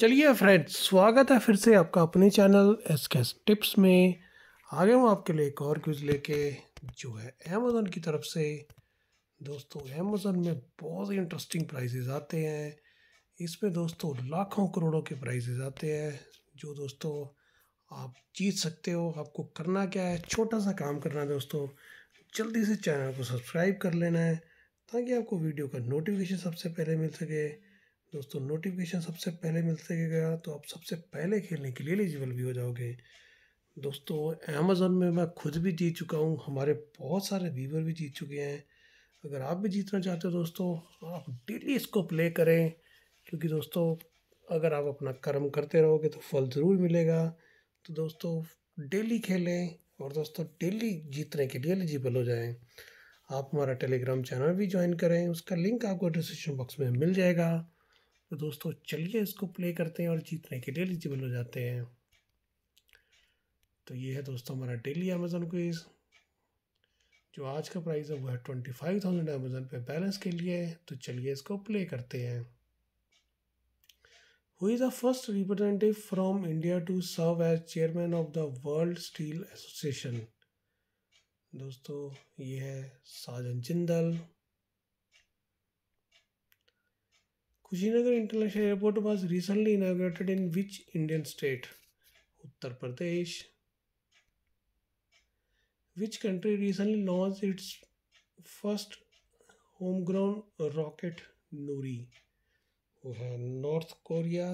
चलिए फ्रेंड्स स्वागत है फिर से आपका अपने चैनल एस के टिप्स में आ गया हूँ आपके लिए एक और क्विज लेके जो है अमेज़ोन की तरफ से दोस्तों अमेज़ोन में बहुत ही इंटरेस्टिंग प्राइजेज आते हैं इसमें दोस्तों लाखों करोड़ों के प्राइजेज आते हैं जो दोस्तों आप जीत सकते हो आपको करना क्या है छोटा सा काम करना है दोस्तों जल्दी से चैनल को सब्सक्राइब कर लेना है ताकि आपको वीडियो का नोटिफिकेशन सबसे पहले मिल सके दोस्तों नोटिफिकेशन सबसे पहले मिल सकेगा तो आप सबसे पहले खेलने के लिए एलिजिबल भी हो जाओगे दोस्तों अमेज़ोन में मैं खुद भी जीत चुका हूँ हमारे बहुत सारे व्यूवर भी जीत चुके हैं अगर आप भी जीतना चाहते हो दोस्तों आप डेली इसको प्ले करें क्योंकि दोस्तों अगर आप अपना कर्म करते रहोगे तो फल ज़रूर मिलेगा तो दोस्तों डेली खेलें और दोस्तों डेली जीतने के लिए एलिजिबल हो जाएं आप हमारा टेलीग्राम चैनल भी ज्वाइन करें उसका लिंक आपको डिस्क्रिप्शन बॉक्स में मिल जाएगा तो दोस्तों चलिए इसको प्ले करते हैं और जीतने के लिए एलिजिबल हो जाते हैं तो ये है दोस्तों हमारा डेली अमेजोन क्विज़ जो आज का प्राइस है वो है twenty five thousand Amazon pay balance के लिए तो चलिए इसको प्ले करते हैं who is the first representative from India to serve as chairman of the world steel association दोस्तों ये है Sajjan Jindal Kushinagar international airport was recently inaugurated in which Indian state Uttar Pradesh which country recently launch its first home ground rocket Nuri वो है North Korea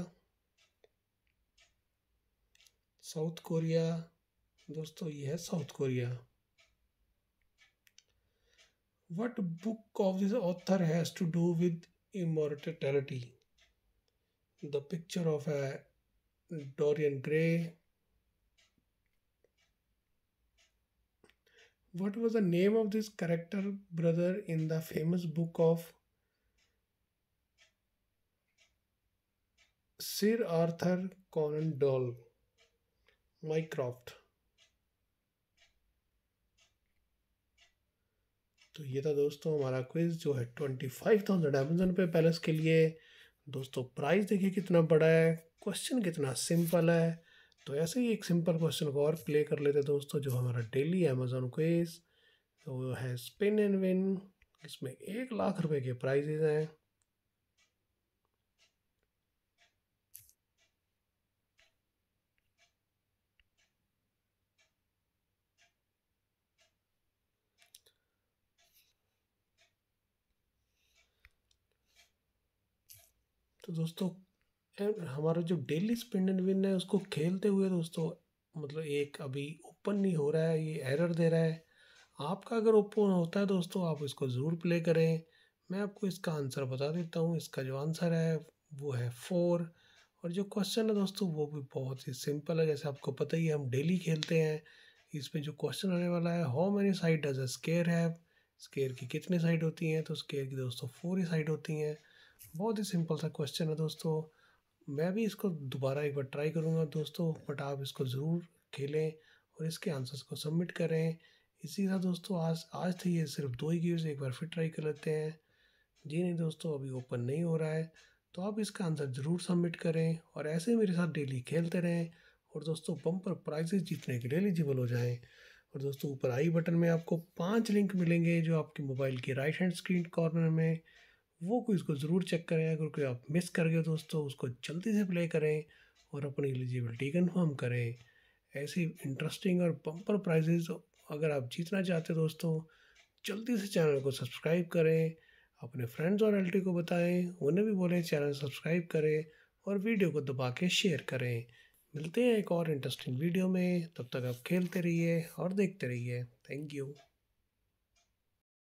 South Korea दोस्तों यह है south Korea what book of this author has to do with immortality. The picture of a Dorian Gray. What was the name of this character, brother, in the famous book of Sir Arthur Conan Doyle? Mycroft. तो ये था दोस्तों हमारा quiz जो है twenty five thousand Amazon pay balance के लिए दोस्तों प्राइस देखिए कितना बड़ा है क्वेश्चन कितना सिंपल है तो ऐसे ही एक सिंपल क्वेश्चन को और प्ले कर लेते दोस्तों जो हमारा डेली अमेजोन क्विज़ वो है स्पिन एंड विन इसमें एक लाख रुपए के प्राइजेज हैं तो दोस्तों हमारा जो डेली स्पिन एंड विन है उसको खेलते हुए दोस्तों मतलब एक अभी ओपन नहीं हो रहा है ये एरर दे रहा है आपका अगर ओपन होता है दोस्तों आप इसको ज़रूर प्ले करें मैं आपको इसका आंसर बता देता हूँ इसका जो आंसर है वो है फोर और जो क्वेश्चन है दोस्तों वो भी बहुत ही सिंपल है जैसे आपको पता ही है हम डेली खेलते हैं इसमें जो क्वेश्चन आने वाला है how many side does a square have square की कितनी साइड होती हैं तो स्केयर की दोस्तों फोर ही साइड होती हैं बहुत ही सिंपल सा क्वेश्चन है दोस्तों मैं भी इसको दोबारा एक बार ट्राई करूँगा दोस्तों बट आप इसको ज़रूर खेलें और इसके आंसर्स को सबमिट करें इसी तरह दोस्तों आज आज थे तो ये सिर्फ दो ही गेम्स एक बार फिर ट्राई कर लेते हैं जी नहीं दोस्तों अभी ओपन नहीं हो रहा है तो आप इसका आंसर ज़रूर सबमिट करें और ऐसे मेरे साथ डेली खेलते रहें और दोस्तों बम्पर प्राइजेस जीतने के लिए एलिजिबल हो जाएँ और दोस्तों ऊपर आई बटन में आपको पाँच लिंक मिलेंगे जो आपके मोबाइल के राइट हैंड स्क्रीन कॉर्नर में वो कोई इसको ज़रूर चेक करें अगर कोई आप मिस कर गए दोस्तों उसको जल्दी से प्ले करें और अपनी एलिजिबिलिटी कन्फर्म करें ऐसी इंटरेस्टिंग और पम्पर प्राइजेज अगर आप जीतना चाहते दोस्तों जल्दी से चैनल को सब्सक्राइब करें अपने फ्रेंड्स और रिलेटिव को बताएं उन्हें भी बोलें चैनल सब्सक्राइब करें और वीडियो को दबा के शेयर करें मिलते हैं एक और इंटरेस्टिंग वीडियो में तब तक आप खेलते रहिए और देखते रहिए थैंक यू